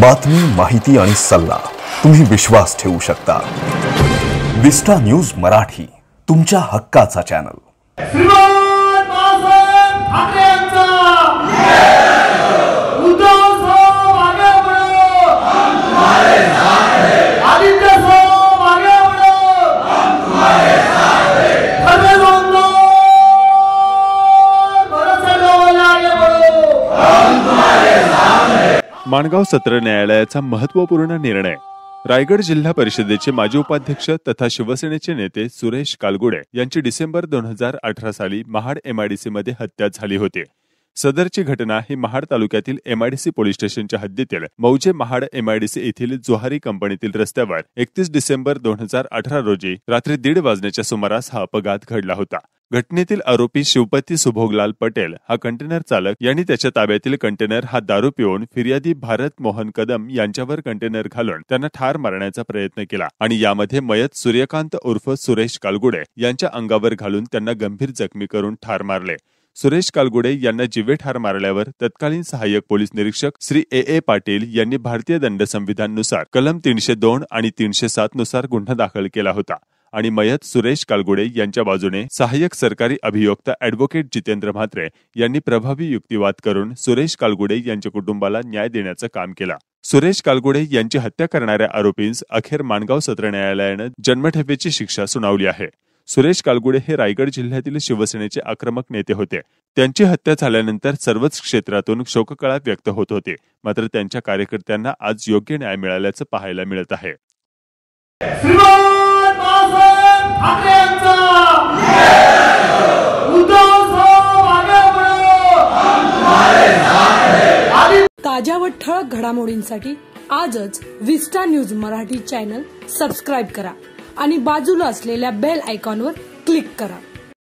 बातमी माहिती आणि सल्ला तुम्ही विश्वास ठेवू शकता विस्टा न्यूज मराठी तुमच्या हक्काचा चॅनल माणगाव सत्र न्यायालयाचा महत्वपूर्ण निर्णय रायगड जिल्हा परिषदेचे माजी उपाध्यक्ष तथा शिवसेनेचे नेते सुरेश कालगुडे यांची डिसेंबर दोन हजार अठरा साली महाड एमआयडीसी मध्ये हत्या झाली होती सदरची घटना ही महाड तालुक्यातील एमआयडीसी पोलीस स्टेशनच्या हद्दीतील मौजे महाड एमआयडीसी येथील जोहारी कंपनीतील रस्त्यावर एकतीस डिसेंबर दोन हजार अठरा रोजी रात्री दीड वाजण्याच्या सुमारास हा अपघात घडला होता घटनेतील आरोपी शिवपती सुभोगलाल पटेल हा कंटेनर चालक यांनी त्याच्या ताब्यातील कंटेनर हा दारू पिऊन फिर्यादी भारत मोहन कदम यांच्यावर कंटेनर घालून त्यांना ठार मारण्याचा प्रयत्न केला आणि यामध्ये मयत सूर्यकांत उर्फ सुरेश कालगुडे यांच्या अंगावर घालून त्यांना गंभीर जखमी करून ठार मारले सुरेश कालगुडे यांना जिवे ठार मारल्यावर तत्कालीन सहाय्यक पोलीस निरीक्षक श्री ए ए पाटील यांनी भारतीय दंड संविधाननुसार कलम तीनशे दोन आणि तीनशे सात नुसार गुन्हा दाखल केला होता आणि मयत सुरेश कालगुडे यांच्या बाजूने सहाय्यक सरकारी अभियोक्ता अॅडव्होकेट जितेंद्र म्हात्रे यांनी प्रभावी युक्तिवाद करून सुरेश कालगुडे यांच्या कुटुंबाला न्याय देण्याचं काम केलं सुरेश कालगुडे यांची हत्या करणाऱ्या आरोपींस अखेर माणगाव सत्र न्यायालयानं जन्मठेपेची शिक्षा सुनावली आहे सुरेश कालगुडे हे रायगड जिल्ह्यातील शिवसेनेचे आक्रमक नेते होते त्यांची हत्या झाल्यानंतर सर्वच क्षेत्रातून शोककळा व्यक्त होत होते मात्र त्यांच्या कार्यकर्त्यांना आज योग्य न्याय मिळाल्याचं पाहायला मिळत आहे ताज्या व ठळक घडामोडींसाठी आजच Vista news Marathi channel subscribe करा आणि बाजूला असलेल्या बेल आयकॉनवर क्लिक करा